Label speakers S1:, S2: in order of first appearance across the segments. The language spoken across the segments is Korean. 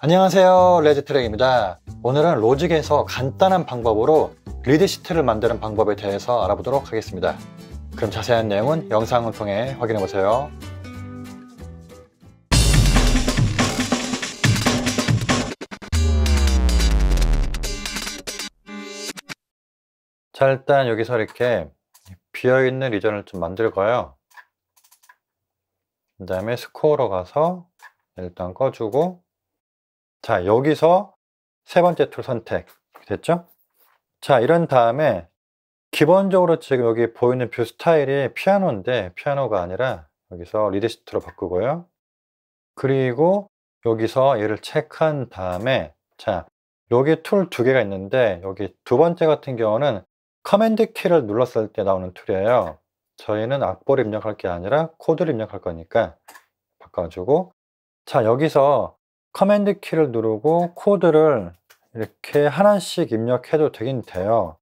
S1: 안녕하세요 레지트랙입니다 오늘은 로직에서 간단한 방법으로 리드시트를 만드는 방법에 대해서 알아보도록 하겠습니다 그럼 자세한 내용은 영상을 통해 확인해보세요 자 일단 여기서 이렇게 비어있는 리전을 좀 만들 거예요 그 다음에 스코어로 가서 일단 꺼주고 자, 여기서 세 번째 툴 선택. 됐죠? 자, 이런 다음에 기본적으로 지금 여기 보이는 뷰 스타일이 피아노인데 피아노가 아니라 여기서 리디시트로 바꾸고요. 그리고 여기서 얘를 체크한 다음에 자, 여기 툴 두 개가 있는데 여기 두 번째 같은 경우는 커맨드 키를 눌렀을 때 나오는 툴이에요. 저희는 악보를 입력할 게 아니라 코드를 입력할 거니까 바꿔주고 자 여기서 커맨드 키를 누르고 코드를 이렇게 하나씩 입력해도 되긴 돼요.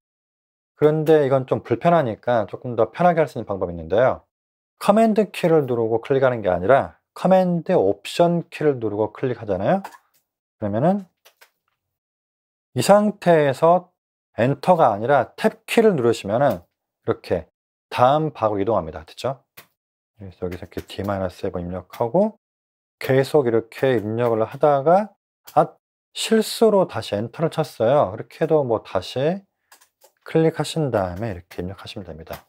S1: 그런데 이건 좀 불편하니까 조금 더 편하게 할 수 있는 방법이 있는데요. 커맨드 키를 누르고 클릭하는 게 아니라 커맨드 옵션 키를 누르고 클릭하잖아요. 그러면은 이 상태에서 엔터가 아니라 탭 키를 누르시면은 이렇게 다음 바로 이동합니다. 됐죠? 여기서 이렇게 D-7 입력하고 계속 이렇게 입력을 하다가 아 실수로 다시 엔터를 쳤어요. 그렇게 해도 뭐 다시 클릭하신 다음에 이렇게 입력하시면 됩니다.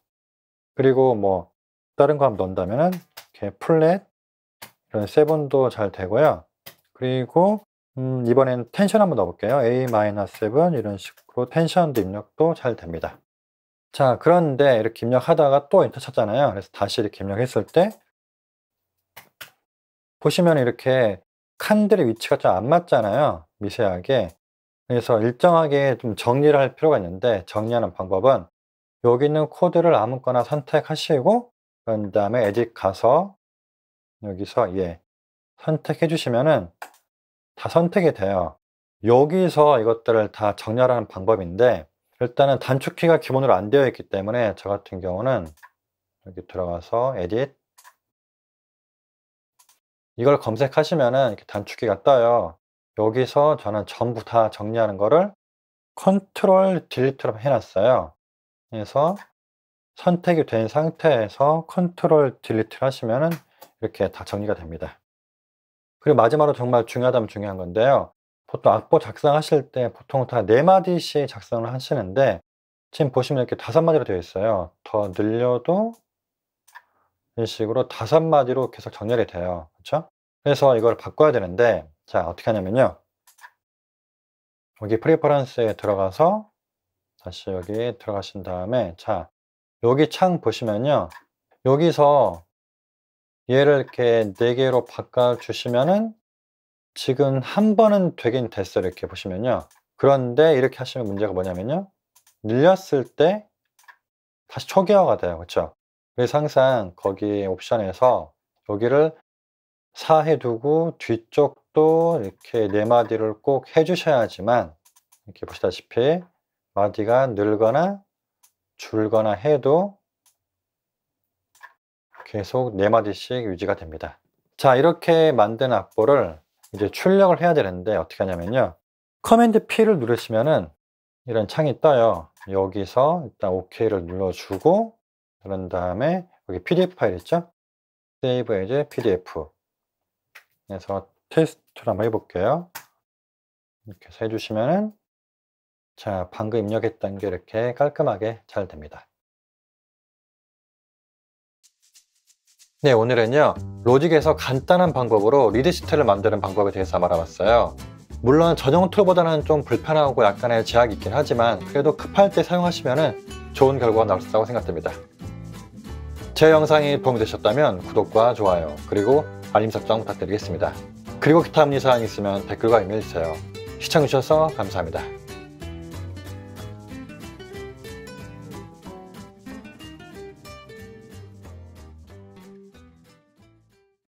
S1: 그리고 뭐 다른 거 한번 넣는다면은 이렇게 플랫 이런 세븐도 잘 되고요. 그리고 음 이번엔 텐션 한번 넣어볼게요. A-7 이런 식으로 텐션도 입력도 잘 됩니다. 자 그런데 이렇게 입력하다가 또 엔터 쳤잖아요. 그래서 다시 이렇게 입력했을 때 보시면 이렇게 칸들의 위치가 좀 안 맞잖아요. 미세하게. 그래서 일정하게 좀 정리를 할 필요가 있는데 정리하는 방법은 여기 있는 코드를 아무거나 선택하시고 그 다음에 에딧 가서 여기서 예 선택해 주시면은 다 선택이 돼요. 여기서 이것들을 다 정렬하는 방법인데 일단은 단축키가 기본으로 안 되어 있기 때문에 저 같은 경우는 여기 들어가서 에딧 이걸 검색하시면 이렇게 단축키가 떠요. 여기서 저는 전부 다 정리하는 거를 컨트롤 딜리트로 해놨어요. 그래서 선택이 된 상태에서 컨트롤 딜리트를 하시면 이렇게 다 정리가 됩니다. 그리고 마지막으로 정말 중요하다면 중요한 건데요. 보통 악보 작성하실 때 보통 다 4마디씩 작성을 하시는데 지금 보시면 이렇게 5마디로 되어 있어요. 더 늘려도 이 식으로 다섯 마디로 계속 정렬이 돼요. 그렇죠? 그래서 이걸 바꿔야 되는데 자 어떻게 하냐면요. 여기 프리퍼런스에 들어가서 다시 여기 들어가신 다음에 자 여기 창 보시면요. 여기서 얘를 이렇게 네 개로 바꿔 주시면은 지금 한 번은 되긴 됐어요. 이렇게 보시면요. 그런데 이렇게 하시면 문제가 뭐냐면요. 늘렸을 때 다시 초기화가 돼요. 그렇죠? 그래서 항상 거기 옵션에서 여기를 4 해두고 뒤쪽도 이렇게 네 마디를 꼭 해주셔야지만 이렇게 보시다시피 마디가 늘거나 줄거나 해도 계속 네 마디씩 유지가 됩니다. 자 이렇게 만든 악보를 이제 출력을 해야 되는데 어떻게 하냐면요. 커맨드 P를 누르시면은 이런 창이 떠요. 여기서 일단 OK를 눌러주고 그런 다음에 여기 PDF 파일 있죠? Save as PDF 그래서 테스트를 한번 해볼게요 이렇게 해서 해주시면은 자 방금 입력했던 게 이렇게 깔끔하게 잘 됩니다 네 오늘은요 로직에서 간단한 방법으로 리드시트를 만드는 방법에 대해서 알아봤어요 물론 전용 툴보다는 좀 불편하고 약간의 제약이 있긴 하지만 그래도 급할 때 사용하시면 좋은 결과가 나올 수있다고 생각됩니다 제 영상이 도움이 되셨다면 구독과 좋아요 그리고 알림 설정 부탁드리겠습니다. 그리고 기타 문의사항 있으면 댓글과 이메일 주세요. 시청해주셔서 감사합니다.